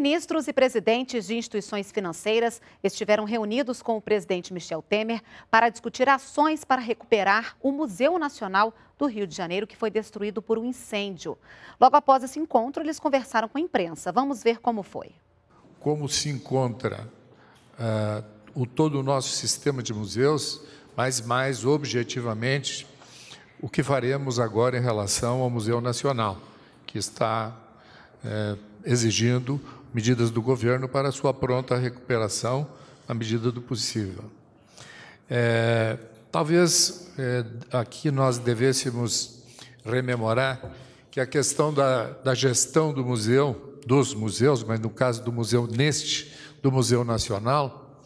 Ministros e presidentes de instituições financeiras estiveram reunidos com o presidente Michel Temer para discutir ações para recuperar o Museu Nacional do Rio de Janeiro, que foi destruído por um incêndio. Logo após esse encontro, eles conversaram com a imprensa. Vamos ver como foi. Como se encontra uh, o todo o nosso sistema de museus, mas mais objetivamente, o que faremos agora em relação ao Museu Nacional, que está. Uh, exigindo medidas do governo para sua pronta recuperação na medida do possível. É, talvez é, aqui nós devêssemos rememorar que a questão da, da gestão do museu, dos museus, mas no caso do museu neste, do Museu Nacional,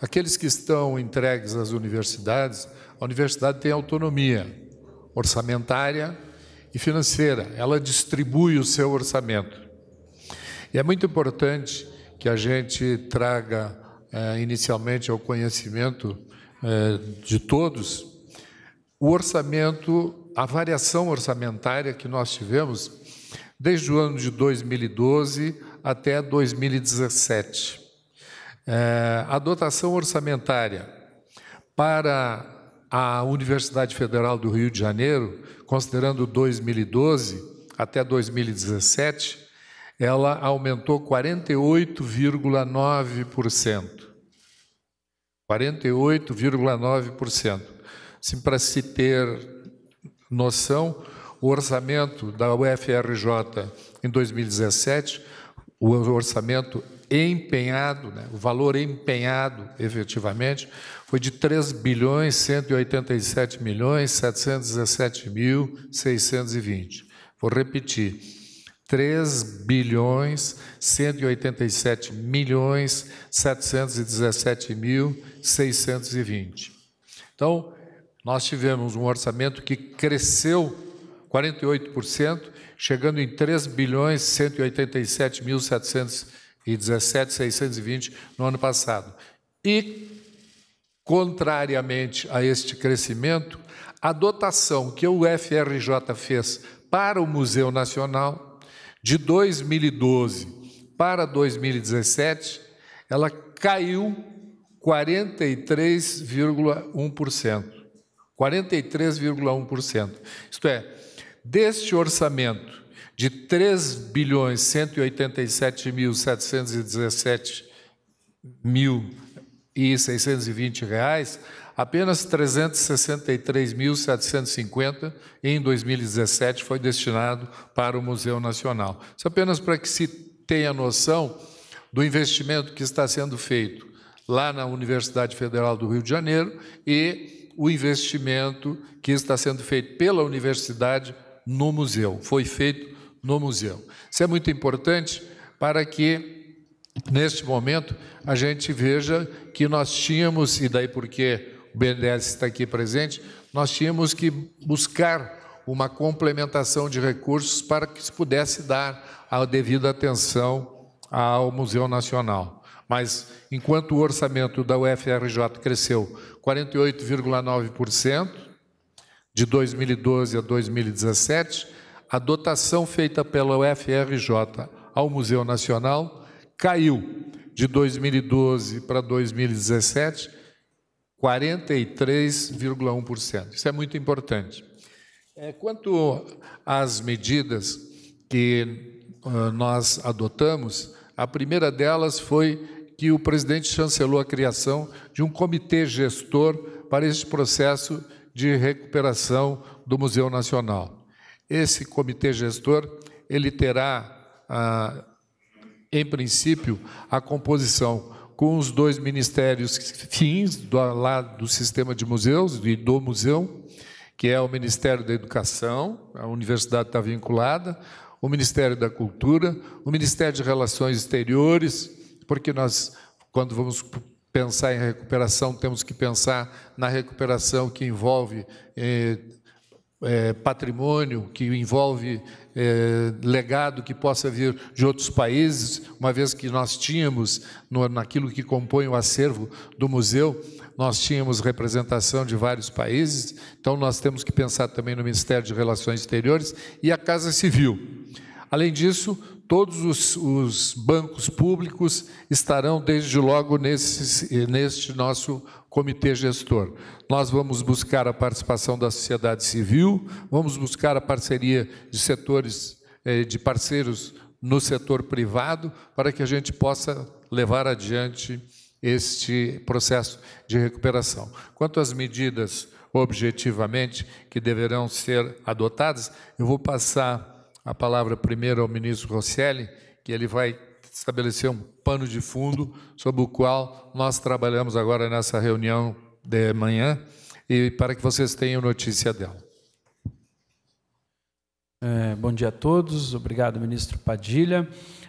aqueles que estão entregues às universidades, a universidade tem autonomia orçamentária e financeira. Ela distribui o seu orçamento. E é muito importante que a gente traga eh, inicialmente ao conhecimento eh, de todos o orçamento, a variação orçamentária que nós tivemos desde o ano de 2012 até 2017. Eh, é, a dotação orçamentária para a Universidade Federal do Rio de Janeiro, considerando 2012 até 2017, ela aumentou 48,9%. 48,9%. Assim, para se ter noção, o orçamento da UFRJ em 2017, o orçamento empenhado, né, o valor empenhado efetivamente, foi de 3 bilhões 187 milhões 717 mil 620. Vou repetir. 3 bilhões 187 milhões 717 mil 620. Então, nós tivemos um orçamento que cresceu 48%, chegando em 3 bilhões 187 mil 717 620 no ano passado. E contrariamente a este crescimento, a dotação que o FRJ fez para o Museu Nacional de 2012 para 2017, ela caiu 43,1%. 43,1%. Isto é, deste orçamento de 3 bilhões 187 mil 717 mil e 620 reais, Apenas 363.750 em 2017 foi destinado para o Museu Nacional. Isso apenas para que se tenha noção do investimento que está sendo feito lá na Universidade Federal do Rio de Janeiro e o investimento que está sendo feito pela universidade no museu. Foi feito no museu. Isso é muito importante para que neste momento, a gente veja que nós tínhamos, e daí porque o BNDES está aqui presente, nós tínhamos que buscar uma complementação de recursos para que se pudesse dar a devida atenção ao Museu Nacional. Mas, enquanto o orçamento da UFRJ cresceu 48,9% de 2012 a 2017, a dotação feita pela UFRJ ao Museu Nacional caiu de 2012 para 2017 43,1%. Isso é muito importante. É, quanto às medidas que ah, nós adotamos, a primeira delas foi que o presidente chancelou a criação de um comitê gestor para este processo de recuperação do Museu Nacional. Esse comitê gestor ele terá, ah, em princípio, a composição com os dois ministérios fins do, lá do sistema de museus e do museu, que é o Ministério da Educação, a universidade está vinculada, o Ministério da Cultura, o Ministério de Relações Exteriores, porque nós, quando vamos pensar em recuperação, temos que pensar na recuperação que envolve eh, eh, patrimônio, que envolve é, legado que possa vir de outros países, uma vez que nós tínhamos, no, naquilo que compõe o acervo do museu, nós tínhamos representação de vários países, então nós temos que pensar também no Ministério de Relações Exteriores e a Casa Civil. Além disso, todos os, os bancos públicos estarão desde logo nesse, neste nosso comitê gestor. Nós vamos buscar a participação da sociedade civil, vamos buscar a parceria de setores, eh, de parceiros no setor privado, para que a gente possa levar adiante este processo de recuperação. Quanto às medidas objetivamente que deverão ser adotadas, eu vou passar a palavra primeiro ao ministro Rosselli, que ele vai estabelecer um pano de fundo sobre o qual nós trabalhamos agora nessa reunião de manhã e para que vocês tenham notícia dela. É, bom dia a todos, obrigado, ministro Padilha,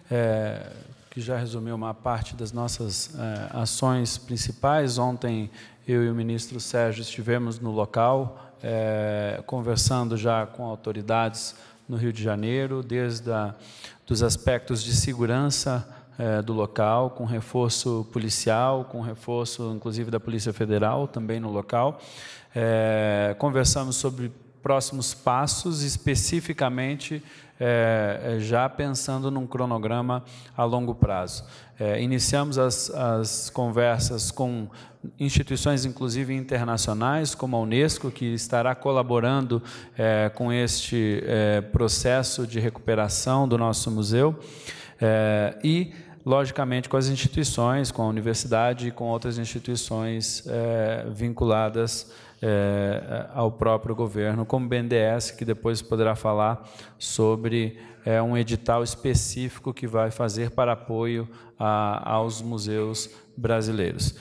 é, que já resumiu uma parte das nossas é, ações principais. Ontem eu e o ministro Sérgio estivemos no local, é, conversando já com autoridades no Rio de Janeiro, desde a, dos aspectos de segurança é, do local, com reforço policial, com reforço inclusive da Polícia Federal também no local. É, conversamos sobre próximos passos, especificamente é, já pensando num cronograma a longo prazo. É, iniciamos as, as, conversas com instituições, inclusive internacionais, como a Unesco, que estará colaborando é, com este processo de recuperação do nosso museu. e logicamente com as instituições, com a universidade e com outras instituições é, vinculadas é, ao próprio governo, como o BNDES, que depois poderá falar sobre é, um edital específico que vai fazer para apoio a, aos museus brasileiros.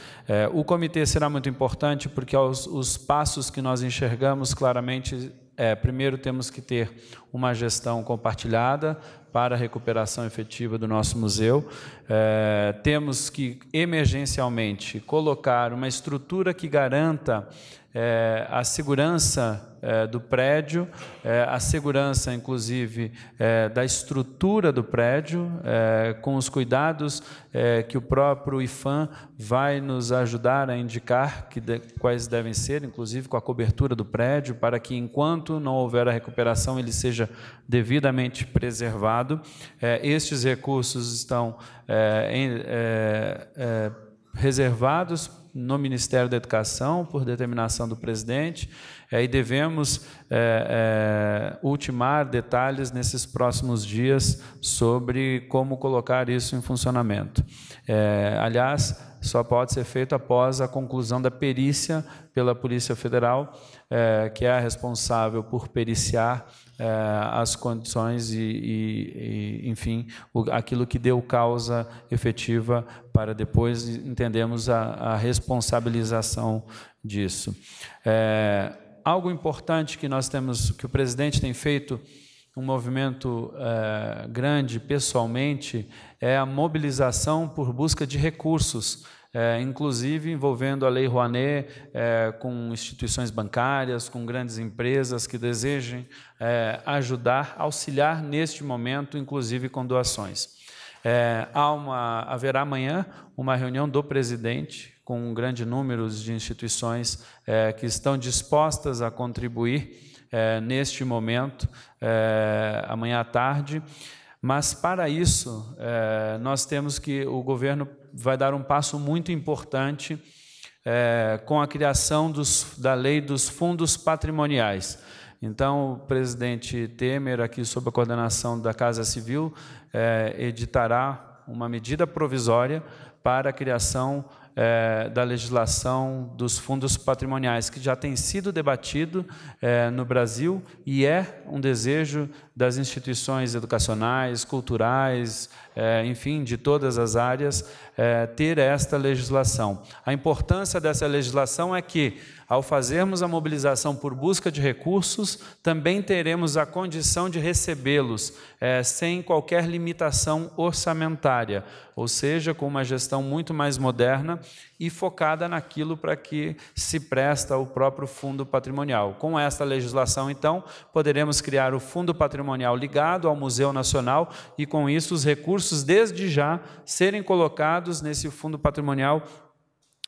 o comitê será muito importante porque os, os passos que nós enxergamos claramente é, primeiro temos que ter uma gestão compartilhada para a recuperação efetiva do nosso museu. É, temos que, emergencialmente, colocar uma estrutura que garanta é, a segurança é, do prédio, é, a segurança, inclusive, da estrutura do prédio, com os cuidados que o próprio IFAM vai nos ajudar a indicar que de, quais devem ser, inclusive com a cobertura do prédio, para que, enquanto não houver a recuperação, ele seja seja devidamente preservado. É, estes recursos estão é, é, é, reservados no Ministério da Educação, por determinação do presidente, é, e devemos é, é, ultimar detalhes nesses próximos dias sobre como colocar isso em funcionamento. É, aliás, só pode ser feito após a conclusão da perícia pela Polícia Federal, é, que é a responsável por periciar é, as condições e, e, e enfim, o, aquilo que deu causa efetiva para depois entendermos a, a responsabilização disso. É, algo importante que nós temos, que o presidente tem feito um movimento uh, grande pessoalmente é a mobilização por busca de recursos, uh, inclusive envolvendo a Lei Rouanet uh, com instituições bancárias, com grandes empresas que desejem ajudar, auxiliar neste momento, inclusive com doações. há uma, haverá amanhã uma reunião do presidente com um grande número de instituições que estão dispostas a contribuir é, neste momento, é, amanhã à tarde. Mas para isso, é, nós temos que o governo vai dar um passo muito importante é, com a criação dos, da lei dos fundos patrimoniais. Então, o presidente Temer, aqui sob a coordenação da Casa Civil, é, editará uma medida provisória para a criação é, da legislação dos fundos patrimoniais, que já tem sido debatido é, no Brasil e é um desejo das instituições educacionais, culturais, é, enfim, de todas as áreas, é, ter esta legislação. A importância dessa legislação é que ao fazermos a mobilização por busca de recursos, também teremos a condição de recebê-los é, sem qualquer limitação orçamentária, ou seja, com uma gestão muito mais moderna e focada naquilo para que se presta o próprio fundo patrimonial. Com esta legislação, então, poderemos criar o fundo patrimonial ligado ao Museu Nacional e, com isso, os recursos desde já serem colocados nesse fundo patrimonial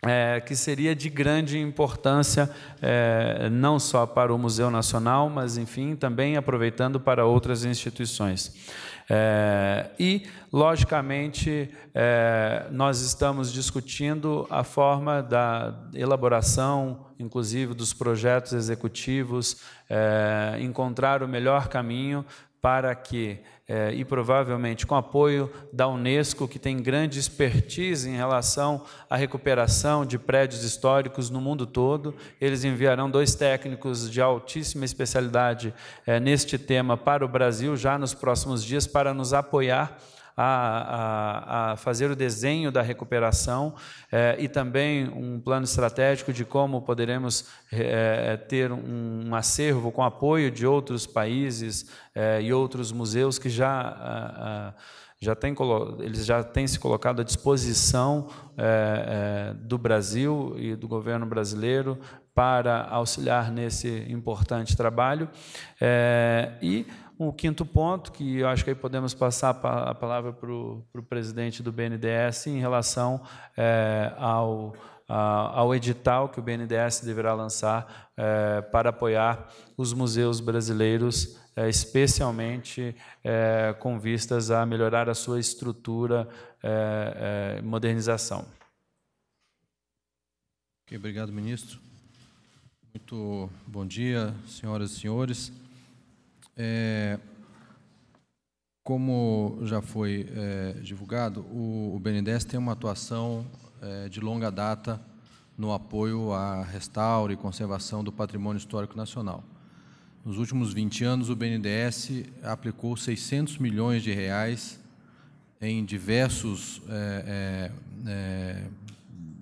é, que seria de grande importância é, não só para o Museu Nacional, mas enfim também aproveitando para outras instituições. É, e, logicamente, é, nós estamos discutindo a forma da elaboração, inclusive dos projetos executivos, é, encontrar o melhor caminho para que é, e provavelmente com apoio da Unesco, que tem grande expertise em relação à recuperação de prédios históricos no mundo todo. Eles enviarão dois técnicos de altíssima especialidade é, neste tema para o Brasil já nos próximos dias para nos apoiar a, a, a fazer o desenho da recuperação é, e também um plano estratégico de como poderemos é, é, ter um acervo com apoio de outros países e outros museus que já. já tem, eles já têm se colocado à disposição do Brasil e do governo brasileiro para auxiliar nesse importante trabalho. e o quinto ponto, que eu acho que aí podemos passar a palavra para o, presidente do BNDES em relação é, ao, a, ao edital que o BNDES deverá lançar é, para apoiar os museus brasileiros, é, especialmente é, com vistas a melhorar a sua estrutura e é, é, modernização. Okay, obrigado, ministro. Muito bom dia, senhoras e senhores. É, como já foi é, divulgado, o, o, BNDES tem uma atuação é, de longa data no apoio à restauro e conservação do patrimônio histórico nacional. Nos últimos 20 anos, o BNDES aplicou 600 milhões de reais em diversos é, é, é,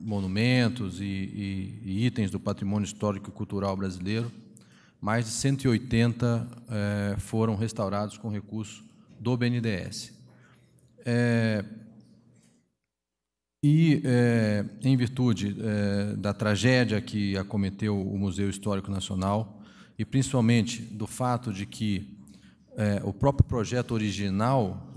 monumentos e, e, e itens do patrimônio histórico e cultural brasileiro mais de 180 é, eh, foram restaurados com recurso do BNDES. É, e, é, em virtude da tragédia que acometeu o Museu Histórico Nacional, e principalmente do fato de que o próprio projeto original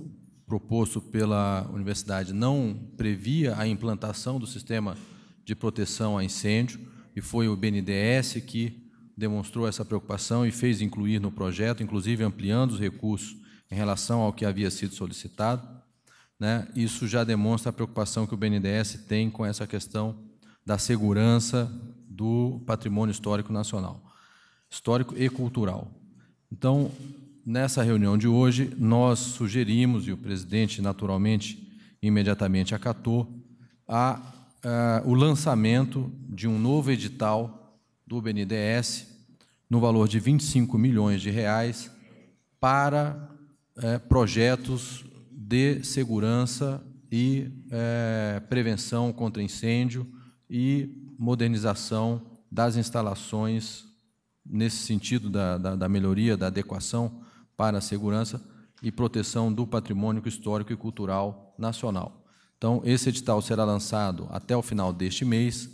proposto pela universidade não previa a implantação do sistema de proteção a incêndio, e foi o BNDES que demonstrou essa preocupação e fez incluir no projeto, inclusive ampliando os recursos em relação ao que havia sido solicitado. Né? Isso já demonstra a preocupação que o BNDES tem com essa questão da segurança do patrimônio histórico nacional, histórico e cultural. Então, nessa reunião de hoje, nós sugerimos, e o presidente, naturalmente, imediatamente acatou, a, a, o lançamento de um novo edital do BNDES no valor de 25 milhões de reais para é, projetos de segurança e é, prevenção contra incêndio e modernização das instalações nesse sentido da, da, da melhoria, da adequação para a segurança e proteção do patrimônio histórico e cultural nacional. Então, esse edital será lançado até o final deste mês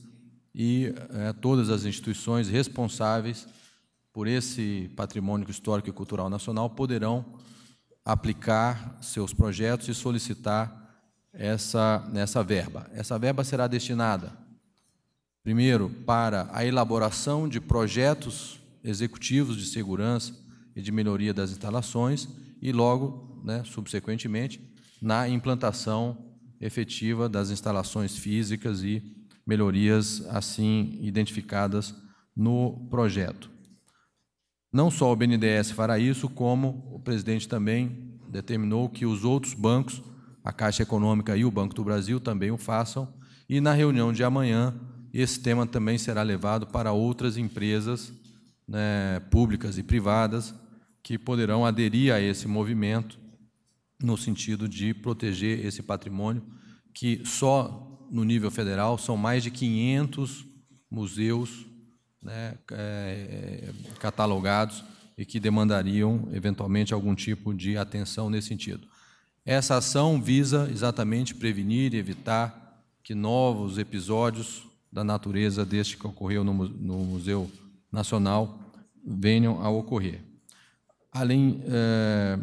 e é, todas as instituições responsáveis por esse patrimônio histórico e cultural nacional poderão aplicar seus projetos e solicitar essa, nessa verba. Essa verba será destinada, primeiro, para a elaboração de projetos executivos de segurança e de melhoria das instalações e, logo, né, subsequentemente, na implantação efetiva das instalações físicas e melhorias assim identificadas no projeto. Não só o BNDES fará isso, como o presidente também determinou que os outros bancos, a Caixa Econômica e o Banco do Brasil, também o façam. E na reunião de amanhã, esse tema também será levado para outras empresas né, públicas e privadas que poderão aderir a esse movimento no sentido de proteger esse patrimônio que só no nível federal, são mais de 500 museus né, é, é, catalogados e que demandariam, eventualmente, algum tipo de atenção nesse sentido. Essa ação visa exatamente prevenir e evitar que novos episódios da natureza deste que ocorreu no, no Museu Nacional venham a ocorrer. Além, é,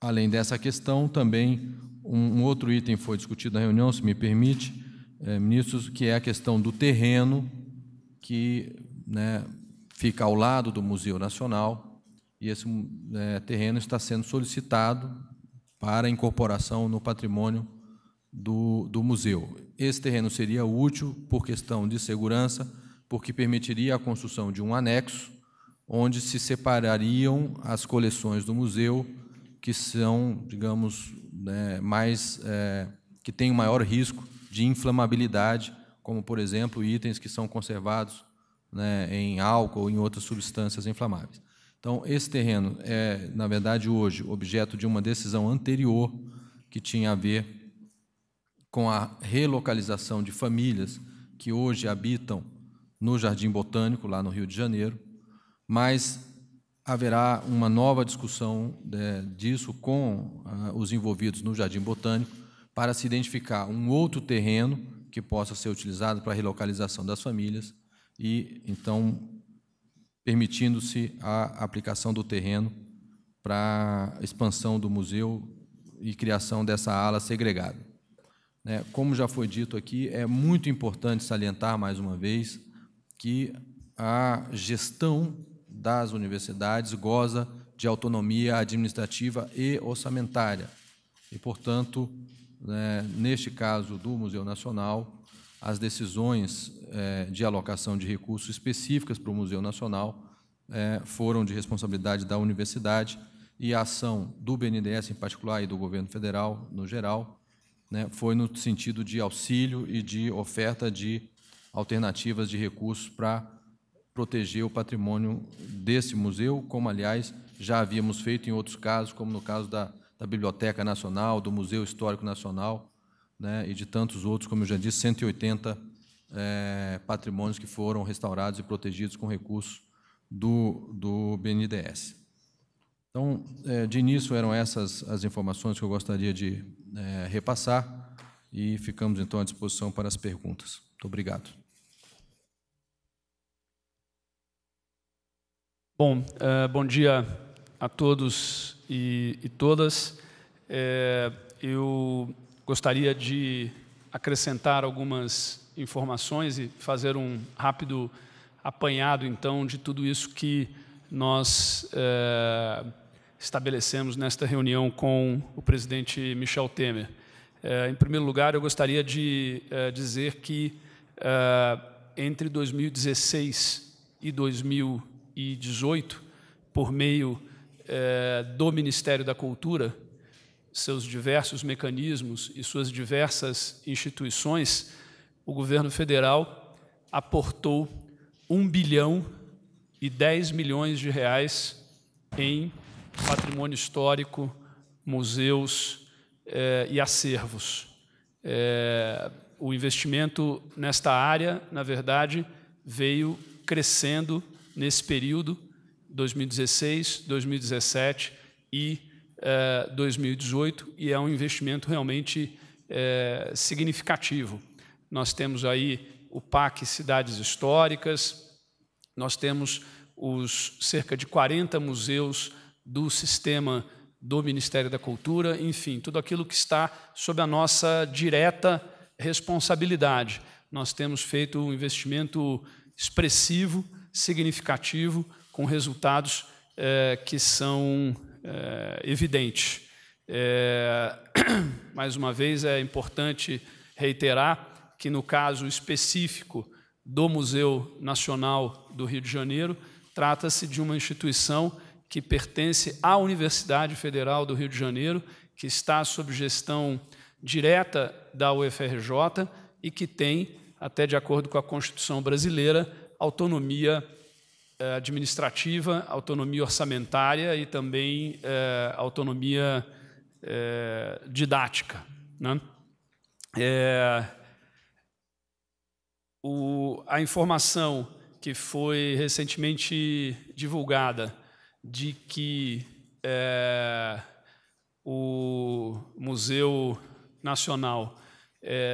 além dessa questão, também um, um outro item foi discutido na reunião, se me permite, é, ministros, que é a questão do terreno que né, fica ao lado do Museu Nacional e esse é, terreno está sendo solicitado para incorporação no patrimônio do, do museu. Esse terreno seria útil por questão de segurança, porque permitiria a construção de um anexo onde se separariam as coleções do museu que são, digamos, né, mais é, que têm o maior risco de inflamabilidade, como por exemplo itens que são conservados né, em álcool ou em outras substâncias inflamáveis. Então, esse terreno é, na verdade, hoje objeto de uma decisão anterior que tinha a ver com a relocalização de famílias que hoje habitam no Jardim Botânico, lá no Rio de Janeiro, mas haverá uma nova discussão né, disso com ah, os envolvidos no Jardim Botânico para se identificar um outro terreno que possa ser utilizado para a relocalização das famílias e, então, permitindo-se a aplicação do terreno para a expansão do museu e criação dessa ala segregada. Né, como já foi dito aqui, é muito importante salientar mais uma vez que a gestão das universidades goza de autonomia administrativa e orçamentária. E, portanto, né, neste caso do Museu Nacional, as decisões é, de alocação de recursos específicas para o Museu Nacional é, foram de responsabilidade da universidade e a ação do BNDES em particular e do governo federal no geral né, foi no sentido de auxílio e de oferta de alternativas de recursos para proteger o patrimônio desse museu, como, aliás, já havíamos feito em outros casos, como no caso da, da Biblioteca Nacional, do Museu Histórico Nacional né, e de tantos outros, como eu já disse, 180 é, eh, patrimônios que foram restaurados e protegidos com recursos do, do BNDES. Então, é, de início, eram essas as informações que eu gostaria de é, repassar e ficamos, então, à disposição para as perguntas. Muito obrigado. Bom, uh, bom dia a todos e, e todas. É, eu gostaria de acrescentar algumas informações e fazer um rápido apanhado, então, de tudo isso que nós é, estabelecemos nesta reunião com o presidente Michel Temer. É, em primeiro lugar, eu gostaria de dizer que entre 2016 e 2020 2018, por meio é, do Ministério da Cultura, seus diversos mecanismos e suas diversas instituições, o governo federal aportou 1 bilhão e 10 milhões de reais em patrimônio histórico, museus eh, e acervos. Eh, o investimento nesta área, na verdade, veio crescendo nesse período, 2016, 2017 e 2018, eh, e é um investimento realmente eh, significativo. Nós temos aí o PAC Cidades Históricas, nós temos os cerca de 40 museus do sistema do Ministério da Cultura, enfim, tudo aquilo que está sob a nossa direta responsabilidade. Nós temos feito um investimento expressivo significativo, com resultados é, que são é, evidentes. É, mais uma vez, é importante reiterar que, no caso específico do Museu Nacional do Rio de Janeiro, trata-se de uma instituição que pertence à Universidade Federal do Rio de Janeiro, que está sob gestão direta da UFRJ e que tem, até de acordo com a Constituição brasileira, autonomia eh, administrativa, autonomia orçamentária e também eh, autonomia eh, didática. Né? a informação que foi recentemente divulgada de que o Museu Nacional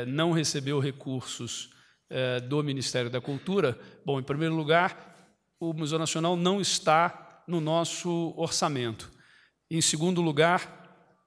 não recebeu recursos eh, do Ministério da Cultura? Bom, em primeiro lugar, o Museu Nacional não está no nosso orçamento. Em segundo lugar,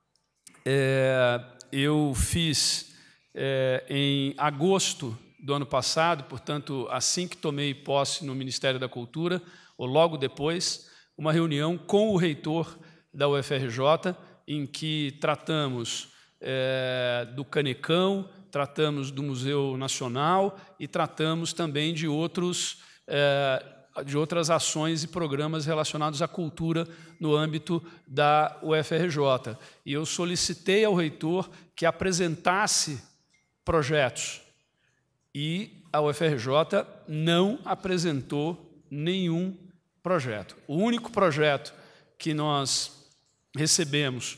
eh, eu fiz eh, em agosto do ano passado, portanto, assim que tomei posse no Ministério da Cultura, ou logo depois, uma reunião com o reitor da UFRJ, em que tratamos é, do Canecão, tratamos do Museu Nacional e tratamos também de, outros, eh, de outras ações e programas relacionados à cultura no âmbito da UFRJ. E eu solicitei ao reitor que apresentasse projetos. E a UFRJ não apresentou nenhum projeto. O único projeto que nós recebemos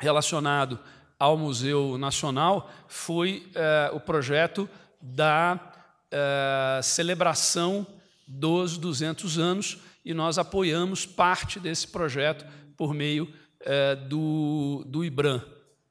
relacionado ao Museu Nacional foi eh, o projeto da eh, celebração dos 200 anos e nós apoiamos parte desse projeto por meio eh, do, do IBRAM.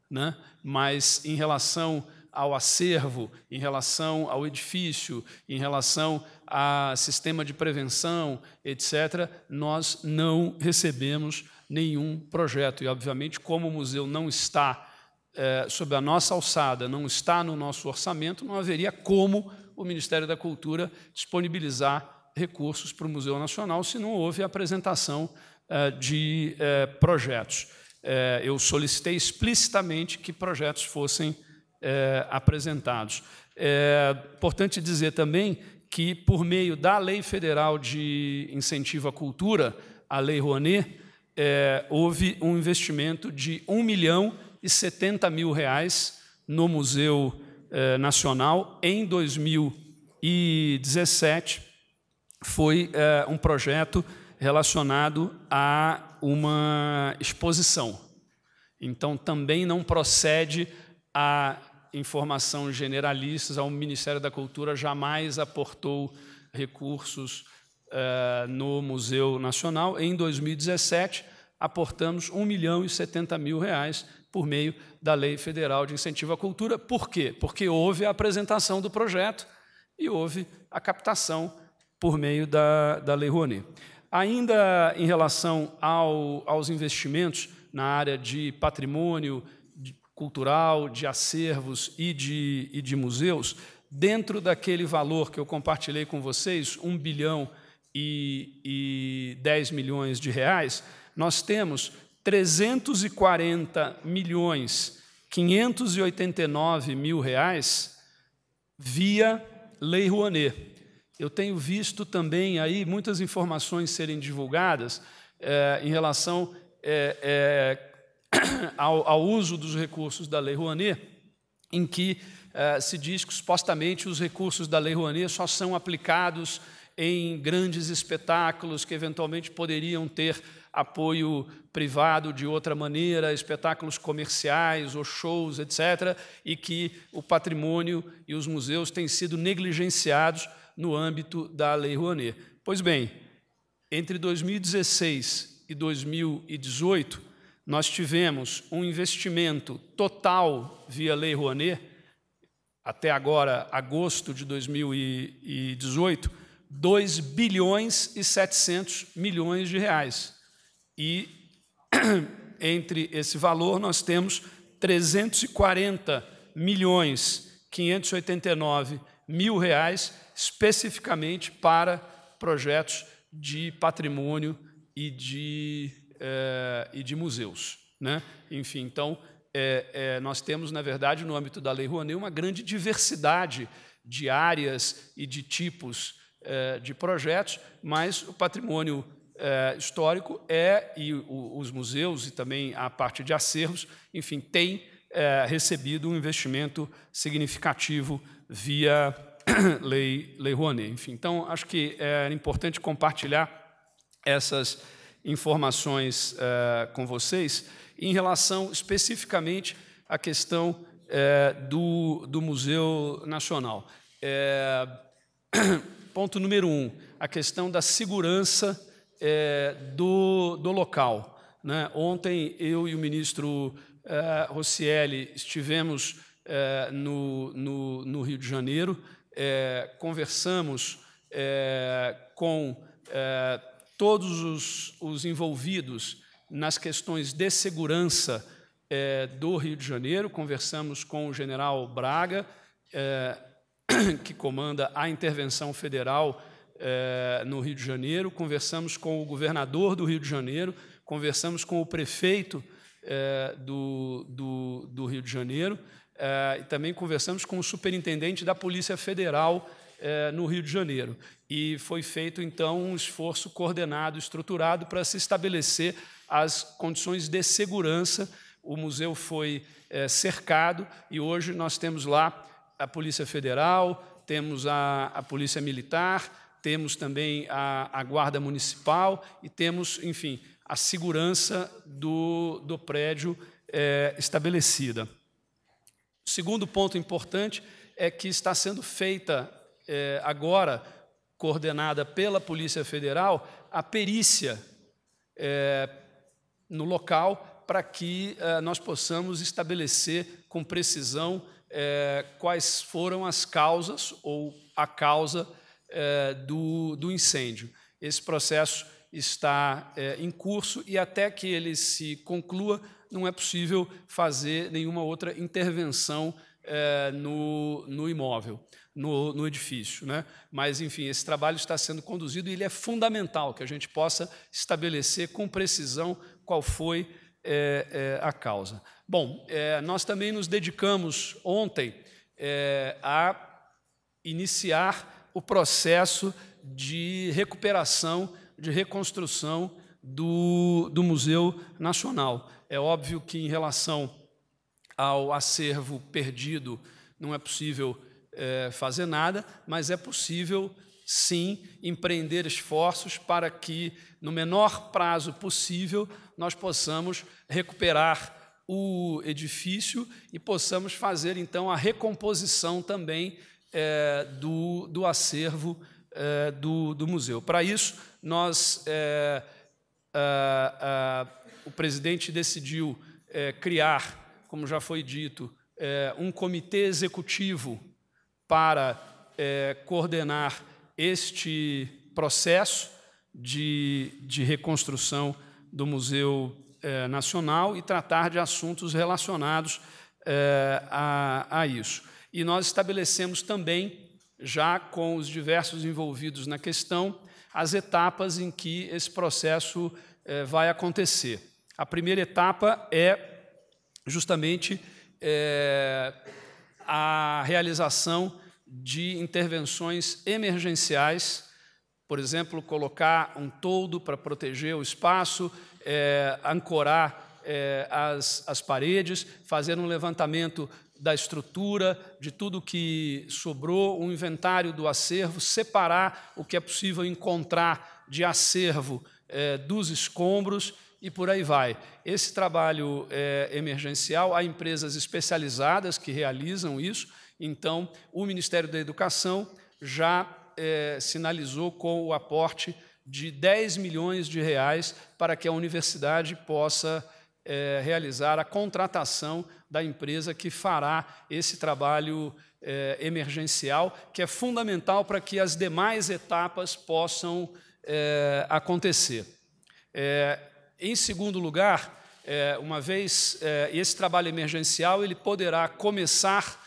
Né? Mas em relação ao acervo, em relação ao edifício, em relação a sistema de prevenção, etc., nós não recebemos nenhum projeto. E, obviamente, como o museu não está é, sob a nossa alçada, não está no nosso orçamento, não haveria como o Ministério da Cultura disponibilizar recursos para o Museu Nacional se não houve apresentação é, de é, projetos. eu solicitei explicitamente que projetos fossem apresentados. É importante dizer também que, por meio da Lei Federal de Incentivo à Cultura, a Lei Rouanet, é, houve um investimento de 1 milhão e 70 mil reais no Museu eh, Nacional em 2017. Foi eh, um projeto relacionado a uma exposição. Então, também não procede a informação generalistas, O Ministério da Cultura jamais aportou recursos eh, no Museu Nacional. Em 2017, aportamos 1 milhão e 70 mil reais por meio da Lei Federal de Incentivo à Cultura. Por quê? Porque houve a apresentação do projeto e houve a captação por meio da, da Lei Rouanet. Ainda em relação ao, aos investimentos na área de patrimônio cultural, de acervos e de, e de museus, dentro daquele valor que eu compartilhei com vocês, 1 bilhão e, e 10 milhões de reais, nós temos 340 milhões 589 mil reais via Lei Rouanet. Eu tenho visto também aí muitas informações serem divulgadas é, em relação é, é, ao, ao, uso dos recursos da Lei Rouanet, em que se diz que supostamente os recursos da Lei Rouanet só são aplicados em grandes espetáculos que eventualmente poderiam ter apoio privado de outra maneira, espetáculos comerciais ou shows, etc., e que o patrimônio e os museus têm sido negligenciados no âmbito da Lei Rouanet. Pois bem, entre 2016 e 2018, nós tivemos um investimento total via Lei Rouanet, até agora, agosto de 2018, 2 bilhões e 700 milhões de reais. E entre esse valor nós temos 340 milhões 589 mil reais especificamente para projetos de patrimônio e de, é, e de museus. Né? Enfim, então, é, é, nós temos, na verdade, no âmbito da Lei Rouanet, uma grande diversidade de áreas e de tipos de projetos, mas o patrimônio é, histórico é, e o, os museus e também a parte de acervos, enfim, tem é, recebido um investimento significativo via lei, lei Rouanet. Enfim, então, acho que é importante compartilhar essas informações é, com vocês em relação especificamente à questão é, do, do Museu Nacional. É, ponto número um, a questão da segurança é, do, do local. Né? Ontem, eu e o ministro é, Rossielli estivemos é, no, no, no, Rio de Janeiro, é, conversamos é, com é, todos os, os, envolvidos nas questões de segurança é, do Rio de Janeiro, conversamos com o general Braga, que comanda a intervenção federal é, no Rio de Janeiro, conversamos com o governador do Rio de Janeiro, conversamos com o prefeito é, do, do, do, Rio de Janeiro é, e também conversamos com o superintendente da Polícia Federal no Rio de Janeiro. E foi feito, então, um esforço coordenado, estruturado, para se estabelecer as condições de segurança. O museu foi cercado e hoje nós temos lá a Polícia Federal, temos a, a Polícia Militar, temos também a, a guarda municipal e temos, enfim, a segurança do, do prédio é, estabelecida. O segundo ponto importante é que está sendo feita é, agora, coordenada pela Polícia Federal, a perícia é, no local para que é, nós possamos estabelecer com precisão é, quais foram as causas ou a causa eh, do, do incêndio. Esse processo está é, em curso e até que ele se conclua, não é possível fazer nenhuma outra intervenção é, no, no imóvel, no, no edifício. Né? Mas, enfim, esse trabalho está sendo conduzido e ele é fundamental que a gente possa estabelecer com precisão qual foi é, a causa. Bom, nós também nos dedicamos ontem a iniciar o processo de recuperação, de reconstrução do, do Museu Nacional. É óbvio que, em relação ao acervo perdido, não é possível é, fazer nada, mas é possível, sim, empreender esforços para que, no menor prazo possível, nós possamos recuperar o edifício e possamos fazer, então, a recomposição também é, do, do acervo é, do, do museu. Para isso, nós, é, o presidente decidiu é, criar, como já foi dito, é, um comitê executivo para é, coordenar este processo de, de reconstrução do Museu Nacional e tratar de assuntos relacionados a, a isso. E nós estabelecemos também, já com os diversos envolvidos na questão, as etapas em que esse processo eh, vai acontecer. A primeira etapa é justamente eh, a realização de intervenções emergenciais, por exemplo, colocar um toldo para proteger o espaço, eh, ancorar as, as paredes, fazer um levantamento da estrutura, de tudo que sobrou, um inventário do acervo, separar o que é possível encontrar de acervo é, dos escombros e por aí vai. Esse trabalho é, emergencial, há empresas especializadas que realizam isso, então o Ministério da Educação já é, sinalizou com o aporte de 10 milhões de reais para que a universidade possa é, realizar a contratação da empresa que fará esse trabalho é, emergencial, que é fundamental para que as demais etapas possam é, acontecer. É, em segundo lugar, é, uma vez é, esse trabalho emergencial, ele poderá começar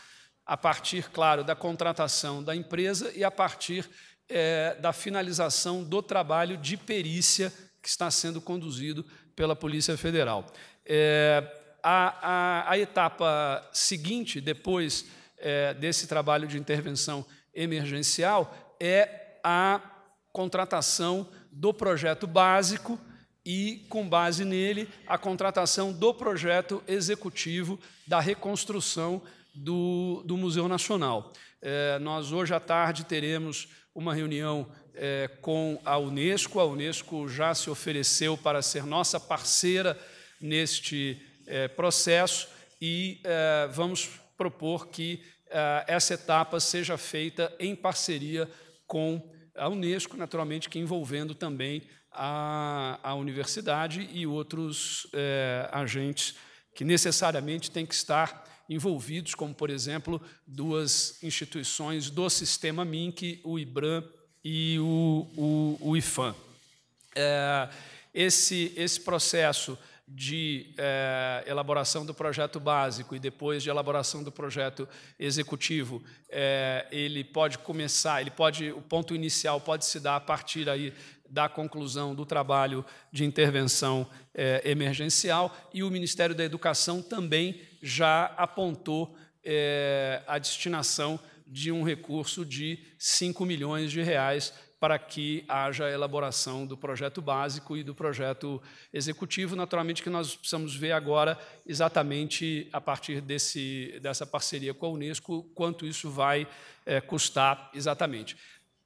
a partir, claro, da contratação da empresa e a partir da finalização do trabalho de perícia que está sendo conduzido pela Polícia Federal. É, a, a, a, etapa seguinte, depois é, desse trabalho de intervenção emergencial, é a contratação do projeto básico e, com base nele, a contratação do projeto executivo da reconstrução do, do Museu Nacional. É, nós, hoje à tarde, teremos uma reunião é, com a Unesco. A Unesco já se ofereceu para ser nossa parceira neste é, processo e é, vamos propor que é, essa etapa seja feita em parceria com a Unesco, naturalmente que envolvendo também a, a universidade e outros é, agentes que necessariamente têm que estar envolvidos, como, por exemplo, duas instituições do sistema MINC, o IBRAM e o, o, o IFAM. É, esse, esse processo de é, elaboração do projeto básico e depois de elaboração do projeto executivo, é, ele pode começar, ele pode, o ponto inicial pode se dar a partir aí da conclusão do trabalho de intervenção é, emergencial e o Ministério da Educação também já apontou é, a destinação de um recurso de 5 milhões de reais para que haja a elaboração do projeto básico e do projeto executivo. Naturalmente que nós precisamos ver agora exatamente a partir desse, dessa parceria com a Unesco quanto isso vai é, custar exatamente.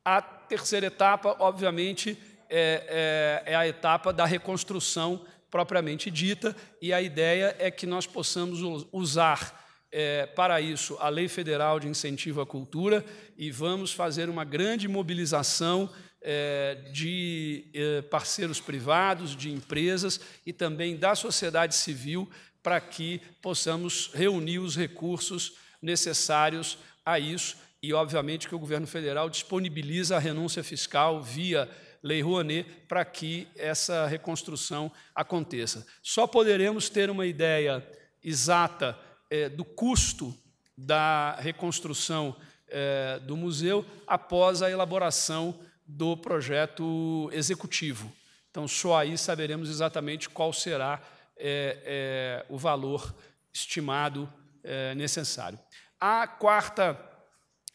A terceira etapa, obviamente, é, é, é a etapa da reconstrução propriamente dita e a ideia é que nós possamos usar é, para isso a Lei Federal de Incentivo à Cultura e vamos fazer uma grande mobilização é, de é, parceiros privados, de empresas e também da sociedade civil para que possamos reunir os recursos necessários a isso. E, obviamente, que o governo federal disponibiliza a renúncia fiscal via Lei Rouanet para que essa reconstrução aconteça. Só poderemos ter uma ideia exata é, do custo da reconstrução é, do museu após a elaboração do projeto executivo. Então, só aí saberemos exatamente qual será é, é o valor estimado é, necessário. A quarta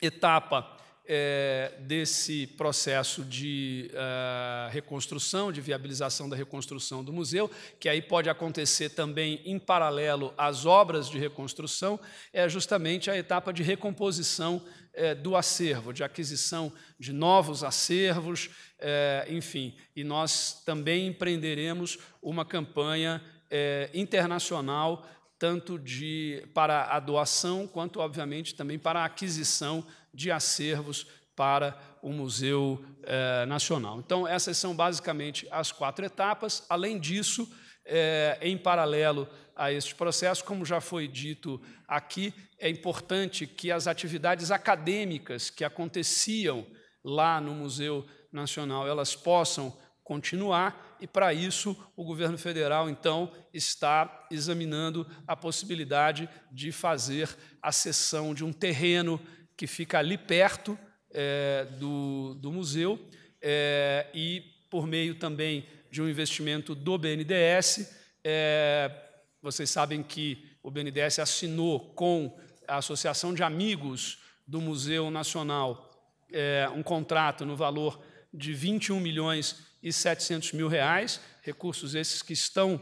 etapa é, desse processo de uh, reconstrução, de viabilização da reconstrução do museu, que aí pode acontecer também em paralelo às obras de reconstrução, é justamente a etapa de recomposição é, do acervo, de aquisição de novos acervos, é, enfim. E nós também empreenderemos uma campanha é, internacional tanto de para a doação quanto obviamente também para a aquisição de acervos para o Museu eh, Nacional. Então, essas são basicamente as quatro etapas. Além disso, eh, em paralelo a este processo, como já foi dito aqui, é importante que as atividades acadêmicas que aconteciam lá no Museu Nacional elas possam continuar e para isso o governo federal então está examinando a possibilidade de fazer a cessão de um terreno que fica ali perto é, do, do museu, é, e por meio também de um investimento do BNDES. É, vocês sabem que o BNDES assinou com a Associação de Amigos do Museu Nacional é, um contrato no valor de 21 milhões e 700 mil reais, recursos esses que estão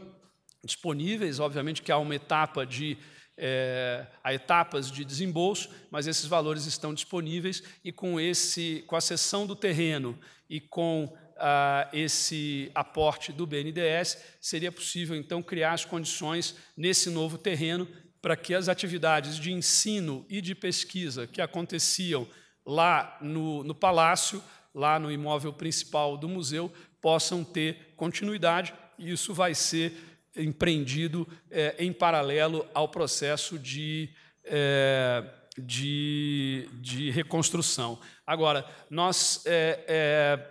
disponíveis, obviamente que há uma etapa de é, a etapas de desembolso, mas esses valores estão disponíveis e com esse, com a cessão do terreno e com ah, esse aporte do BNDES, seria possível então criar as condições nesse novo terreno para que as atividades de ensino e de pesquisa que aconteciam lá no, no palácio, lá no imóvel principal do museu, possam ter continuidade. E isso vai ser empreendido é, em paralelo ao processo de, é, de, de, reconstrução. Agora, nós é, é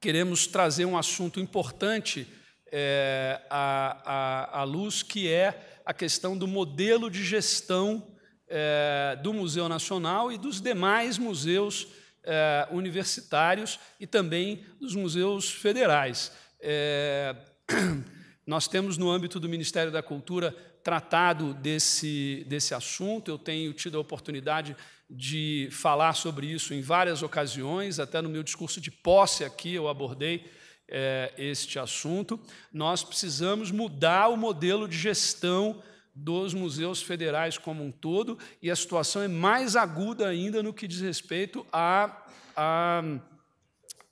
queremos trazer um assunto importante é, à, à, à, luz, que é a questão do modelo de gestão é, do Museu Nacional e dos demais museus universitários e também dos museus federais. Nós temos, no âmbito do Ministério da Cultura, tratado desse, desse assunto. Eu tenho tido a oportunidade de falar sobre isso em várias ocasiões, até no meu discurso de posse aqui eu abordei é, este assunto. Nós precisamos mudar o modelo de gestão dos museus federais como um todo, e a situação é mais aguda ainda no que diz respeito a, a,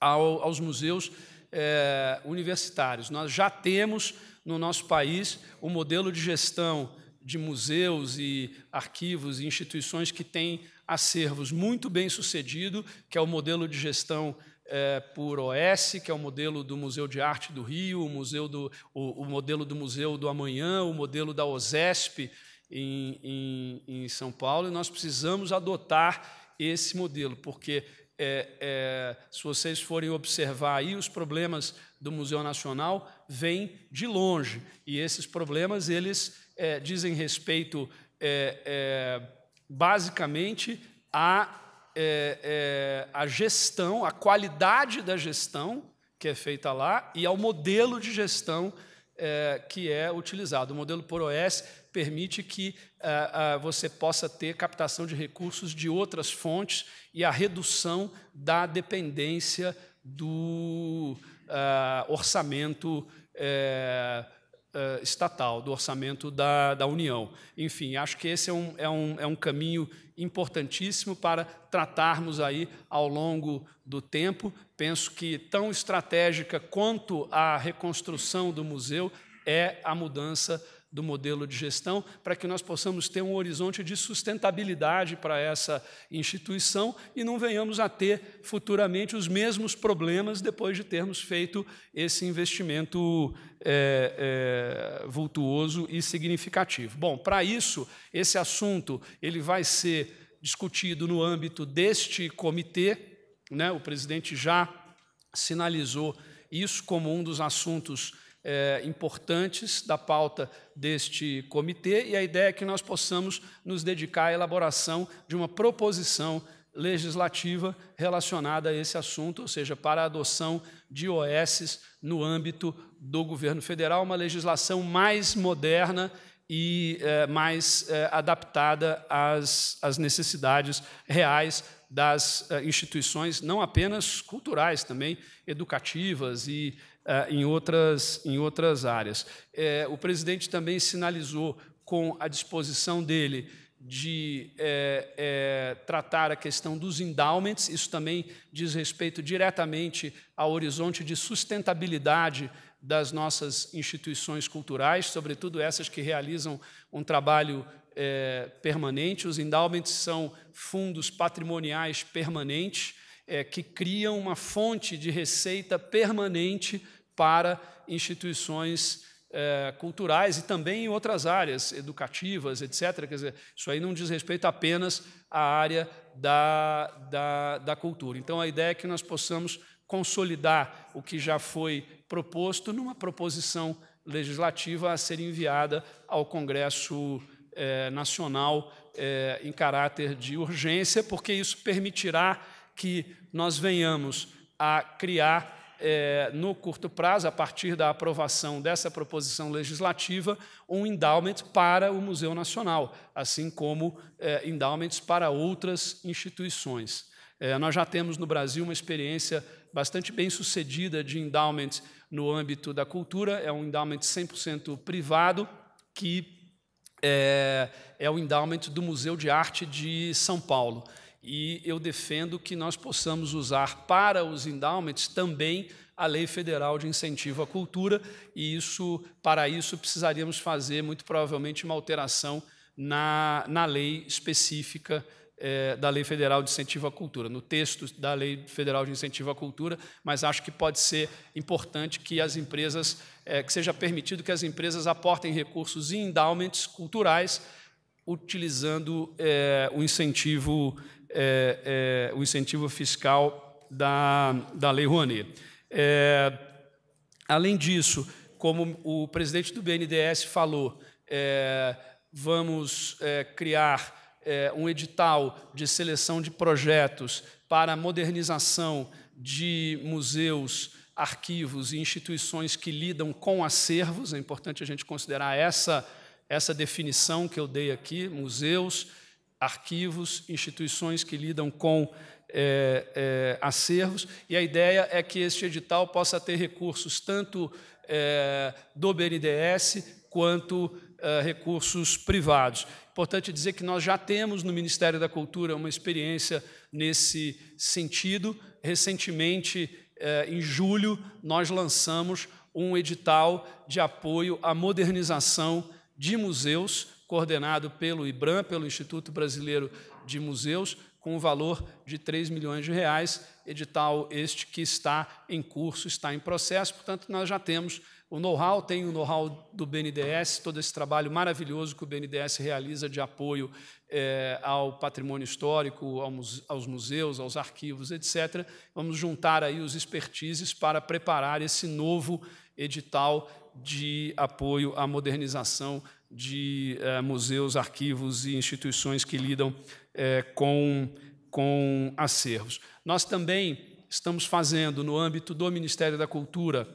ao, aos museus federais é, universitários. Nós já temos no nosso país o um modelo de gestão de museus e arquivos e instituições que têm acervos muito bem sucedido, que é o modelo de gestão é, por OS, que é o modelo do Museu de Arte do Rio, o, museu do, o, o modelo do Museu do Amanhã, o modelo da OSESP em, em, em São Paulo, e nós precisamos adotar esse modelo, porque é, é, se vocês forem observar aí, os problemas do Museu Nacional vêm de longe. E esses problemas, eles é, dizem respeito, é, é, basicamente, à, é, à gestão, à qualidade da gestão que é feita lá e ao modelo de gestão que é utilizado. O modelo ProS permite que você possa ter captação de recursos de outras fontes e a redução da dependência do orçamento é, é, estatal, do orçamento da, da União. Enfim, acho que esse é um, é, um, é um caminho importantíssimo para tratarmos aí ao longo do tempo. Penso que tão estratégica quanto a reconstrução do museu é a mudança do modelo de gestão, para que nós possamos ter um horizonte de sustentabilidade para essa instituição e não venhamos a ter futuramente os mesmos problemas depois de termos feito esse investimento é, é, vultuoso e significativo. Bom, para isso, esse assunto ele vai ser discutido no âmbito deste comitê. Né? O presidente já sinalizou isso como um dos assuntos é, importantes da pauta deste comitê, e a ideia é que nós possamos nos dedicar à elaboração de uma proposição legislativa relacionada a esse assunto, ou seja, para a adoção de OS no âmbito do governo federal, uma legislação mais moderna e é, mais é, adaptada às, às necessidades reais das é, instituições, não apenas culturais, também educativas e uh, em, outras, em outras áreas. É, o presidente também sinalizou com a disposição dele de é, é, tratar a questão dos endowments, isso também diz respeito diretamente ao horizonte de sustentabilidade das nossas instituições culturais, sobretudo essas que realizam um trabalho é, permanente. Os endowments são fundos patrimoniais permanentes é, que criam uma fonte de receita permanente para instituições é, culturais e também em outras áreas, educativas, etc. Quer dizer, isso aí não diz respeito apenas à área da, da, da cultura. Então, a ideia é que nós possamos consolidar o que já foi proposto numa proposição legislativa a ser enviada ao Congresso é, Nacional é, em caráter de urgência, porque isso permitirá que nós venhamos a criar é, no curto prazo, a partir da aprovação dessa proposição legislativa, um endowment para o Museu Nacional, assim como é, endowments para outras instituições. É, nós já temos no Brasil uma experiência bastante bem sucedida de endowment no âmbito da cultura, é um endowment 100% privado que é, é o endowment do Museu de Arte de São Paulo. E eu defendo que nós possamos usar para os endowments também a lei federal de incentivo à cultura, e isso, para isso precisaríamos fazer, muito provavelmente, uma alteração na, na lei específica é, da Lei Federal de Incentivo à Cultura, no texto da Lei Federal de Incentivo à Cultura, mas acho que pode ser importante que as empresas, é, que seja permitido que as empresas aportem recursos em endowments culturais utilizando é, o incentivo é, é, o incentivo fiscal da, da Lei Rouanet. É, além disso, como o presidente do BNDES falou, é, vamos é, criar é, um edital de seleção de projetos para modernização de museus, arquivos e instituições que lidam com acervos. É importante a gente considerar essa, essa definição que eu dei aqui: museus, arquivos, instituições que lidam com é, é, acervos, e a ideia é que este edital possa ter recursos tanto é, do BNDES quanto é, recursos privados. Importante dizer que nós já temos no Ministério da Cultura uma experiência nesse sentido. Recentemente, é, em julho, nós lançamos um edital de apoio à modernização de museus coordenado pelo IBRAM, pelo Instituto Brasileiro de Museus, com o um valor de 3 milhões de reais, edital este que está em curso, está em processo, portanto, nós já temos o know-how, tem o know-how do BNDES, todo esse trabalho maravilhoso que o BNDES realiza de apoio é, ao patrimônio histórico, ao muse aos museus, aos arquivos, etc. Vamos juntar aí os expertises para preparar esse novo edital de apoio à modernização de eh, museus, arquivos e instituições que lidam eh, com, com acervos. Nós também estamos fazendo, no âmbito do Ministério da Cultura,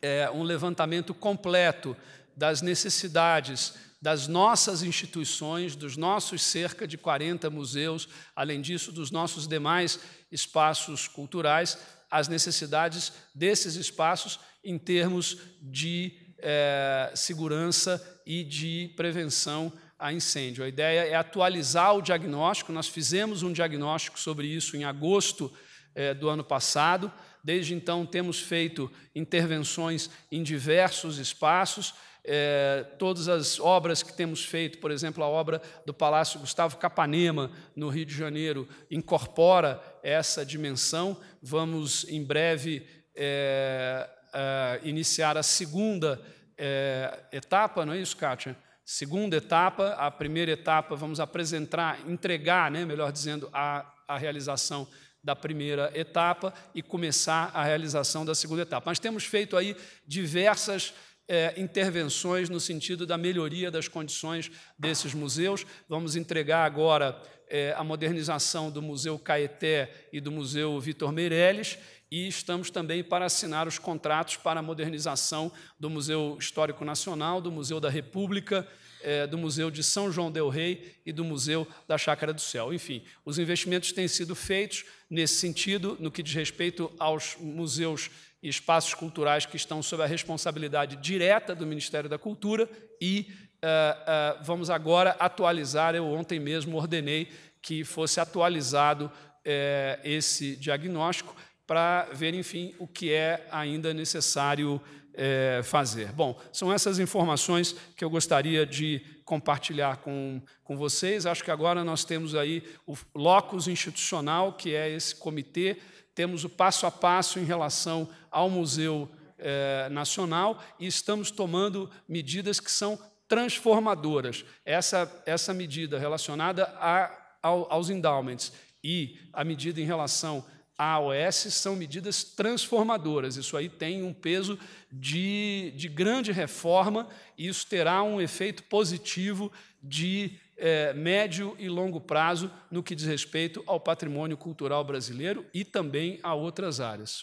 eh, um levantamento completo das necessidades das nossas instituições, dos nossos cerca de 40 museus, além disso, dos nossos demais espaços culturais, as necessidades desses espaços em termos de é, segurança e de prevenção a incêndio. A ideia é atualizar o diagnóstico. Nós fizemos um diagnóstico sobre isso em agosto é, do ano passado. Desde então, temos feito intervenções em diversos espaços. É, todas as obras que temos feito, por exemplo, a obra do Palácio Gustavo Capanema, no Rio de Janeiro, incorpora essa dimensão. Vamos, em breve, é, eh, iniciar a segunda eh, etapa, não é isso, Kátia? Segunda etapa, a primeira etapa, vamos apresentar, entregar, né, melhor dizendo, a, a realização da primeira etapa e começar a realização da segunda etapa. Nós temos feito aí diversas é, intervenções no sentido da melhoria das condições desses museus. Vamos entregar agora é, a modernização do Museu Caeté e do Museu Vitor Meirelles e estamos também para assinar os contratos para a modernização do Museu Histórico Nacional, do Museu da República, eh, do Museu de São João Del Rei e do Museu da Chácara do Céu. Enfim, os investimentos têm sido feitos nesse sentido, no que diz respeito aos museus e espaços culturais que estão sob a responsabilidade direta do Ministério da Cultura e eh, eh, vamos agora atualizar. Eu ontem mesmo ordenei que fosse atualizado esse diagnóstico para ver, enfim, o que é ainda necessário é, fazer. Bom, são essas informações que eu gostaria de compartilhar com, com vocês. Acho que agora nós temos aí o locus institucional, que é esse comitê, temos o passo a passo em relação ao Museu é, Nacional e estamos tomando medidas que são transformadoras. Essa, essa medida relacionada a, ao, aos endowments e a medida em relação AOS são medidas transformadoras. Isso aí tem um peso de, de grande reforma e isso terá um efeito positivo de é, médio e longo prazo no que diz respeito ao patrimônio cultural brasileiro e também a outras áreas.